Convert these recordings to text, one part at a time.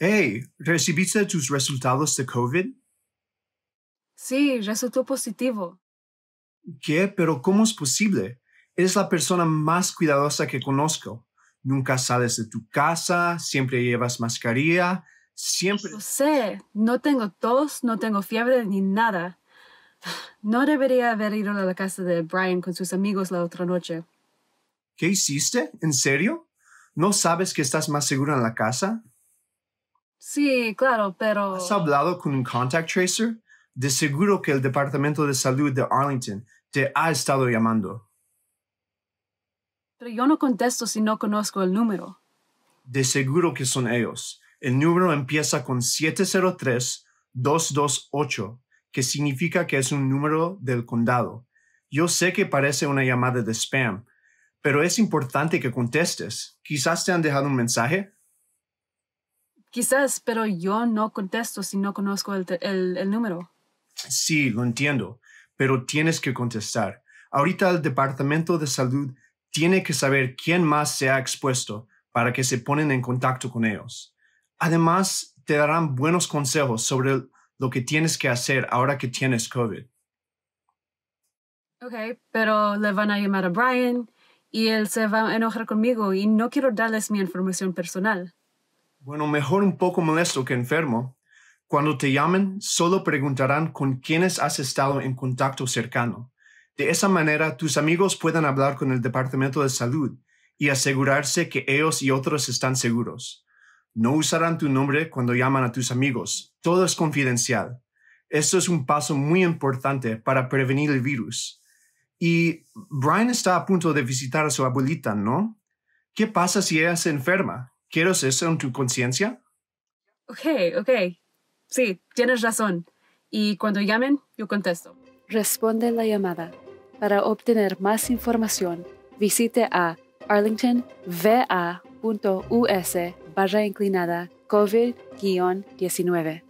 Hey, ¿recibiste tus resultados de COVID? Sí, resultó positivo. ¿Qué? ¿Pero cómo es posible? Eres la persona más cuidadosa que conozco. Nunca sales de tu casa, siempre llevas mascarilla, siempre... Lo sé, no tengo tos, no tengo fiebre ni nada. No debería haber ido a la casa de Brian con sus amigos la otra noche. ¿Qué hiciste? ¿En serio? ¿No sabes que estás más segura en la casa? Sí, claro, pero... ¿Has hablado con un contact tracer? De seguro que el Departamento de Salud de Arlington te ha estado llamando. Pero yo no contesto si no conozco el número. De seguro que son ellos. El número empieza con 703-228, que significa que es un número del condado. Yo sé que parece una llamada de spam, pero es importante que contestes. Quizás te han dejado un mensaje Quizás, pero yo no contesto si no conozco el, número. Sí, lo entiendo, pero tienes que contestar. Ahorita el Departamento de Salud tiene que saber quién más se ha expuesto para que se ponen en contacto con ellos. Además, te darán buenos consejos sobre lo que tienes que hacer ahora que tienes COVID. Ok, pero le van a llamar a Brian y él se va a enojar conmigo y no quiero darles mi información personal. Bueno, mejor un poco molesto que enfermo. Cuando te llamen, solo preguntarán con quiénes has estado en contacto cercano. De esa manera, tus amigos puedan hablar con el Departamento de Salud y asegurarse que ellos y otros están seguros. No usarán tu nombre cuando llaman a tus amigos. Todo es confidencial. Esto es un paso muy importante para prevenir el virus. Y Brian está a punto de visitar a su abuelita, ¿no? ¿Qué pasa si ella se enferma? ¿Quieres eso en tu conciencia? Ok, ok. Sí, tienes razón. Y cuando llamen, yo contesto. Responde la llamada. Para obtener más información, visite a arlingtonva.us barra inclinada COVID-19.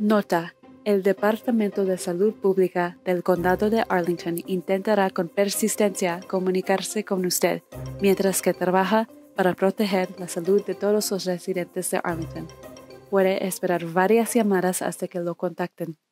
Nota. El Departamento de Salud Pública del Condado de Arlington intentará con persistencia comunicarse con usted mientras que trabaja para proteger la salud de todos los residentes de Arlington. Puede esperar varias llamadas hasta que lo contacten.